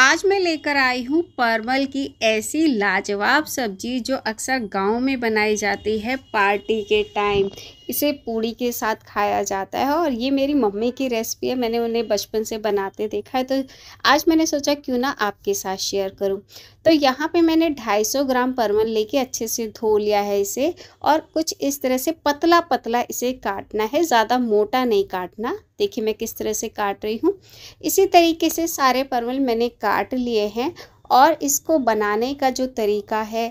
आज मैं लेकर आई हूँ परवल की ऐसी लाजवाब सब्जी जो अक्सर गांव में बनाई जाती है पार्टी के टाइम इसे पूड़ी के साथ खाया जाता है और ये मेरी मम्मी की रेसिपी है मैंने उन्हें बचपन से बनाते देखा है तो आज मैंने सोचा क्यों ना आपके साथ शेयर करूं तो यहाँ पे मैंने 250 ग्राम परवल लेके अच्छे से धो लिया है इसे और कुछ इस तरह से पतला पतला इसे काटना है ज़्यादा मोटा नहीं काटना देखिए मैं किस तरह से काट रही हूँ इसी तरीके से सारे परवल मैंने काट लिए हैं और इसको बनाने का जो तरीका है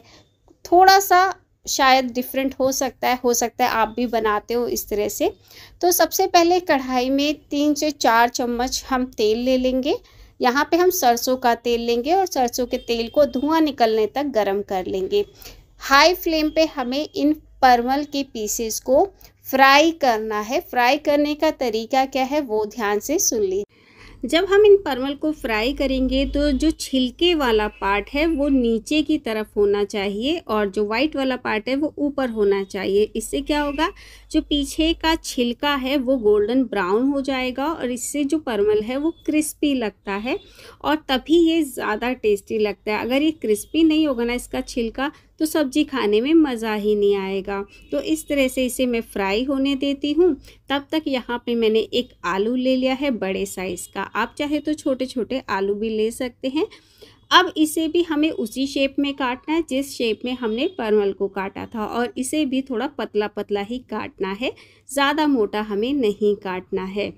थोड़ा सा शायद डिफरेंट हो सकता है हो सकता है आप भी बनाते हो इस तरह से तो सबसे पहले कढ़ाई में तीन से चार चम्मच हम तेल ले लेंगे यहाँ पे हम सरसों का तेल लेंगे और सरसों के तेल को धुआं निकलने तक गर्म कर लेंगे हाई फ्लेम पे हमें इन परमल के पीसेस को फ्राई करना है फ्राई करने का तरीका क्या है वो ध्यान से सुन लीजिए जब हम इन परवल को फ्राई करेंगे तो जो छिलके वाला पार्ट है वो नीचे की तरफ होना चाहिए और जो वाइट वाला पार्ट है वो ऊपर होना चाहिए इससे क्या होगा जो पीछे का छिलका है वो गोल्डन ब्राउन हो जाएगा और इससे जो परवल है वो क्रिस्पी लगता है और तभी ये ज़्यादा टेस्टी लगता है अगर ये क्रिस्पी नहीं होगा ना इसका छिलका तो सब्ज़ी खाने में मज़ा ही नहीं आएगा तो इस तरह से इसे मैं फ्राई होने देती हूँ तब तक यहाँ पे मैंने एक आलू ले लिया है बड़े साइज़ का आप चाहे तो छोटे छोटे आलू भी ले सकते हैं अब इसे भी हमें उसी शेप में काटना है जिस शेप में हमने परमल को काटा था और इसे भी थोड़ा पतला पतला ही काटना है ज़्यादा मोटा हमें नहीं काटना है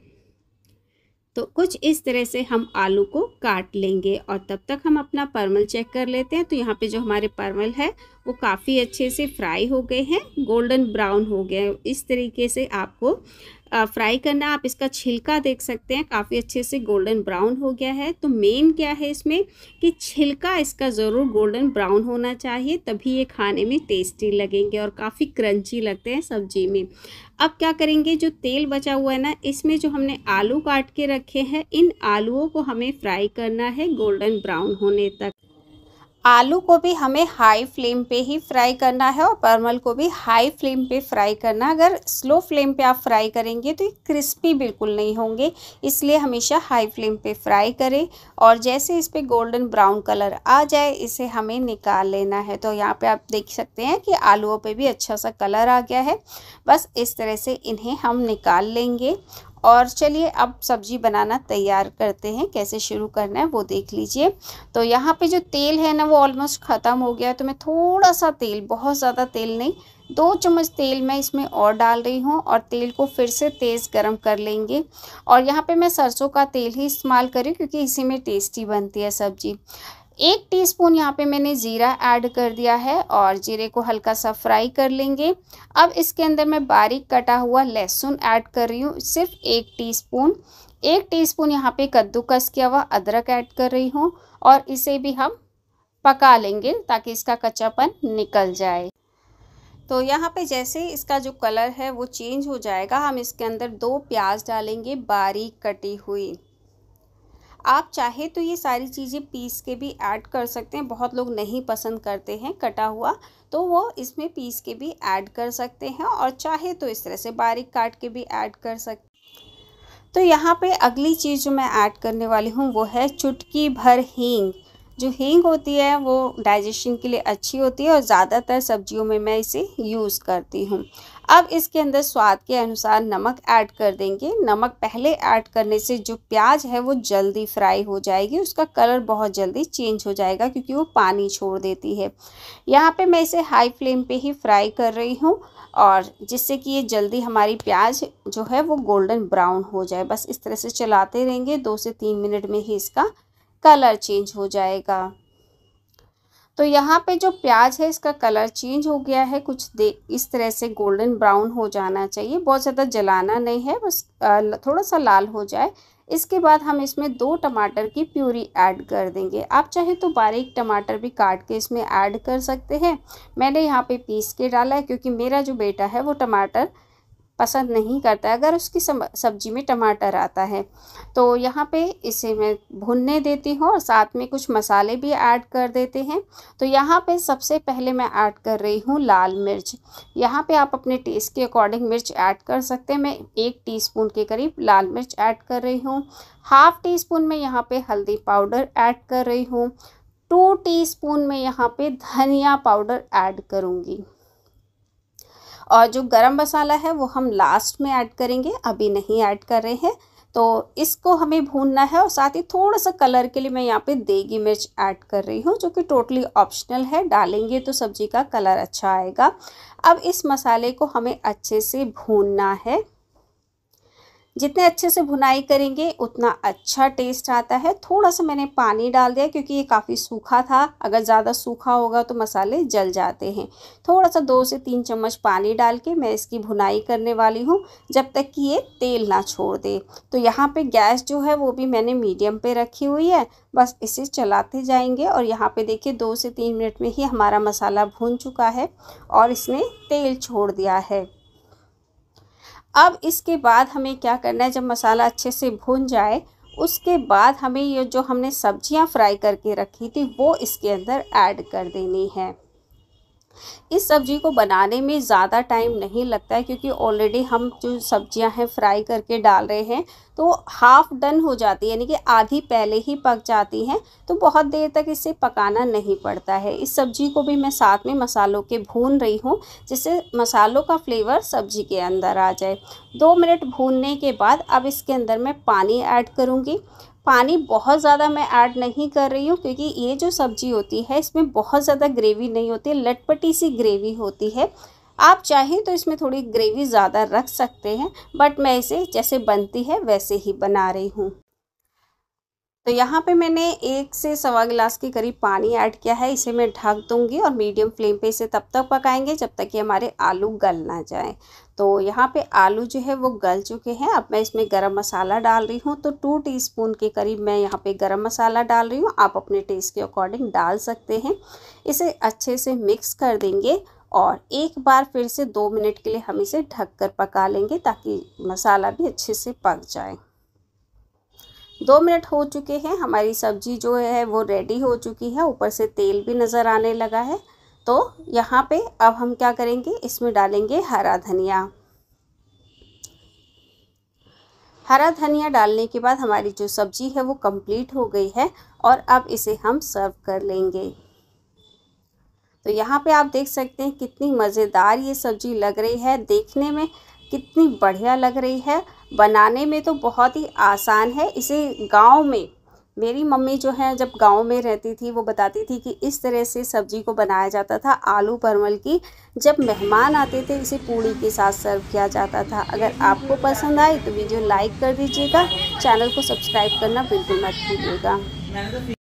तो कुछ इस तरह से हम आलू को काट लेंगे और तब तक हम अपना परमल चेक कर लेते हैं तो यहाँ पे जो हमारे परमल है वो काफ़ी अच्छे से फ्राई हो गए हैं गोल्डन ब्राउन हो गए इस तरीके से आपको फ्राई करना आप इसका छिलका देख सकते हैं काफ़ी अच्छे से गोल्डन ब्राउन हो गया है तो मेन क्या है इसमें कि छिलका इसका ज़रूर गोल्डन ब्राउन होना चाहिए तभी ये खाने में टेस्टी लगेंगे और काफ़ी क्रंची लगते हैं सब्जी में अब क्या करेंगे जो तेल बचा हुआ है ना इसमें जो हमने आलू काट के रखे हैं इन आलुओं को हमें फ्राई करना है गोल्डन ब्राउन होने तक आलू को भी हमें हाई फ्लेम पे ही फ्राई करना है और परमल को भी हाई फ्लेम पे फ्राई करना अगर स्लो फ्लेम पे आप फ्राई करेंगे तो ये क्रिस्पी बिल्कुल नहीं होंगे इसलिए हमेशा हाई फ्लेम पे फ्राई करें और जैसे इस पर गोल्डन ब्राउन कलर आ जाए इसे हमें निकाल लेना है तो यहाँ पे आप देख सकते हैं कि आलूओं पर भी अच्छा सा कलर आ गया है बस इस तरह से इन्हें हम निकाल लेंगे और चलिए अब सब्जी बनाना तैयार करते हैं कैसे शुरू करना है वो देख लीजिए तो यहाँ पे जो तेल है ना वो ऑलमोस्ट ख़त्म हो गया तो मैं थोड़ा सा तेल बहुत ज़्यादा तेल नहीं दो चम्मच तेल मैं इसमें और डाल रही हूँ और तेल को फिर से तेज़ गरम कर लेंगे और यहाँ पे मैं सरसों का तेल ही इस्तेमाल करी क्योंकि इसी में टेस्टी बनती है सब्जी एक टीस्पून यहाँ पे मैंने ज़ीरा ऐड कर दिया है और जीरे को हल्का सा फ्राई कर लेंगे अब इसके अंदर मैं बारीक कटा हुआ लहसुन ऐड कर रही हूँ सिर्फ एक टीस्पून एक टीस्पून यहाँ पर कद्दूकस किया हुआ अदरक ऐड कर रही हूँ और इसे भी हम पका लेंगे ताकि इसका कच्चापन निकल जाए तो यहाँ पे जैसे इसका जो कलर है वो चेंज हो जाएगा हम इसके अंदर दो प्याज डालेंगे बारीक कटी हुई आप चाहे तो ये सारी चीज़ें पीस के भी ऐड कर सकते हैं बहुत लोग नहीं पसंद करते हैं कटा हुआ तो वो इसमें पीस के भी ऐड कर सकते हैं और चाहे तो इस तरह से बारीक काट के भी ऐड कर सकते तो यहाँ पे अगली चीज़ जो मैं ऐड करने वाली हूँ वो है चुटकी भर हींग जो हींग होती है वो डाइजेशन के लिए अच्छी होती है और ज़्यादातर सब्जियों में मैं इसे यूज़ करती हूँ अब इसके अंदर स्वाद के अनुसार नमक ऐड कर देंगे नमक पहले ऐड करने से जो प्याज है वो जल्दी फ्राई हो जाएगी उसका कलर बहुत जल्दी चेंज हो जाएगा क्योंकि वो पानी छोड़ देती है यहाँ पे मैं इसे हाई फ्लेम पे ही फ्राई कर रही हूँ और जिससे कि ये जल्दी हमारी प्याज जो है वो गोल्डन ब्राउन हो जाए बस इस तरह से चलाते रहेंगे दो से तीन मिनट में ही इसका कलर चेंज हो जाएगा तो यहाँ पे जो प्याज है इसका कलर चेंज हो गया है कुछ दे इस तरह से गोल्डन ब्राउन हो जाना चाहिए बहुत ज़्यादा जलाना नहीं है बस थोड़ा सा लाल हो जाए इसके बाद हम इसमें दो टमाटर की प्यूरी ऐड कर देंगे आप चाहे तो बारीक टमाटर भी काट के इसमें ऐड कर सकते हैं मैंने यहाँ पे पीस के डाला है क्योंकि मेरा जो बेटा है वो टमाटर पसंद नहीं करता है अगर उसकी सब्जी में टमाटर आता है तो यहाँ पे इसे मैं भुनने देती हूँ और साथ में कुछ मसाले भी ऐड कर देते हैं तो यहाँ पे सबसे पहले मैं ऐड कर रही हूँ लाल मिर्च यहाँ पे आप अपने टेस्ट के अकॉर्डिंग मिर्च ऐड कर सकते हैं मैं एक टी के करीब लाल मिर्च ऐड कर रही हूँ हाफ़ टी स्पून में यहाँ पर हल्दी पाउडर ऐड कर रही हूँ टू टीस्पून में यहाँ पे धनिया पाउडर ऐड करूँगी और जो गरम मसाला है वो हम लास्ट में ऐड करेंगे अभी नहीं ऐड कर रहे हैं तो इसको हमें भूनना है और साथ ही थोड़ा सा कलर के लिए मैं यहाँ पे देगी मिर्च ऐड कर रही हूँ जो कि टोटली ऑप्शनल है डालेंगे तो सब्ज़ी का कलर अच्छा आएगा अब इस मसाले को हमें अच्छे से भूनना है जितने अच्छे से भुनाई करेंगे उतना अच्छा टेस्ट आता है थोड़ा सा मैंने पानी डाल दिया क्योंकि ये काफ़ी सूखा था अगर ज़्यादा सूखा होगा तो मसाले जल जाते हैं थोड़ा सा दो से तीन चम्मच पानी डाल के मैं इसकी भुनाई करने वाली हूँ जब तक कि ये तेल ना छोड़ दे तो यहाँ पे गैस जो है वो भी मैंने मीडियम पर रखी हुई है बस इसे चलाते जाएंगे और यहाँ पे देखिए दो से तीन मिनट में ही हमारा मसाला भून चुका है और इसने तेल छोड़ दिया है अब इसके बाद हमें क्या करना है जब मसाला अच्छे से भून जाए उसके बाद हमें ये जो हमने सब्जियां फ्राई करके रखी थी वो इसके अंदर ऐड कर देनी है इस सब्ज़ी को बनाने में ज़्यादा टाइम नहीं लगता है क्योंकि ऑलरेडी हम जो सब्जियां हैं फ्राई करके डाल रहे हैं तो हाफ़ डन हो जाती है यानी कि आधी पहले ही पक जाती हैं तो बहुत देर तक इसे पकाना नहीं पड़ता है इस सब्ज़ी को भी मैं साथ में मसालों के भून रही हूँ जिससे मसालों का फ्लेवर सब्ज़ी के अंदर आ जाए दो मिनट भूनने के बाद अब इसके अंदर मैं पानी ऐड करूँगी पानी बहुत ज़्यादा मैं ऐड नहीं कर रही हूँ क्योंकि ये जो सब्ज़ी होती है इसमें बहुत ज़्यादा ग्रेवी नहीं होती लटपटी सी ग्रेवी होती है आप चाहें तो इसमें थोड़ी ग्रेवी ज़्यादा रख सकते हैं बट मैं इसे जैसे बनती है वैसे ही बना रही हूँ तो यहाँ पे मैंने एक से सवा गिलास के करीब पानी ऐड किया है इसे मैं ढक दूंगी और मीडियम फ्लेम पे इसे तब तक पकाएंगे जब तक कि हमारे आलू गल ना जाए तो यहाँ पे आलू जो है वो गल चुके हैं अब मैं इसमें गरम मसाला डाल रही हूँ तो टू टीस्पून के करीब मैं यहाँ पे गरम मसाला डाल रही हूँ आप अपने टेस्ट के अकॉर्डिंग डाल सकते हैं इसे अच्छे से मिक्स कर देंगे और एक बार फिर से दो मिनट के लिए हम इसे ढक कर पका लेंगे ताकि मसाला भी अच्छे से पक जाए दो मिनट हो चुके हैं हमारी सब्जी जो है वो रेडी हो चुकी है ऊपर से तेल भी नज़र आने लगा है तो यहाँ पे अब हम क्या करेंगे इसमें डालेंगे हरा धनिया हरा धनिया डालने के बाद हमारी जो सब्जी है वो कंप्लीट हो गई है और अब इसे हम सर्व कर लेंगे तो यहाँ पे आप देख सकते हैं कितनी मज़ेदार ये सब्जी लग रही है देखने में कितनी बढ़िया लग रही है बनाने में तो बहुत ही आसान है इसे गांव में मेरी मम्मी जो है जब गांव में रहती थी वो बताती थी कि इस तरह से सब्जी को बनाया जाता था आलू परमल की जब मेहमान आते थे इसे पूड़ी के साथ सर्व किया जाता था अगर आपको पसंद आए तो वीडियो लाइक कर दीजिएगा चैनल को सब्सक्राइब करना बिल्कुल मत भूलिएगा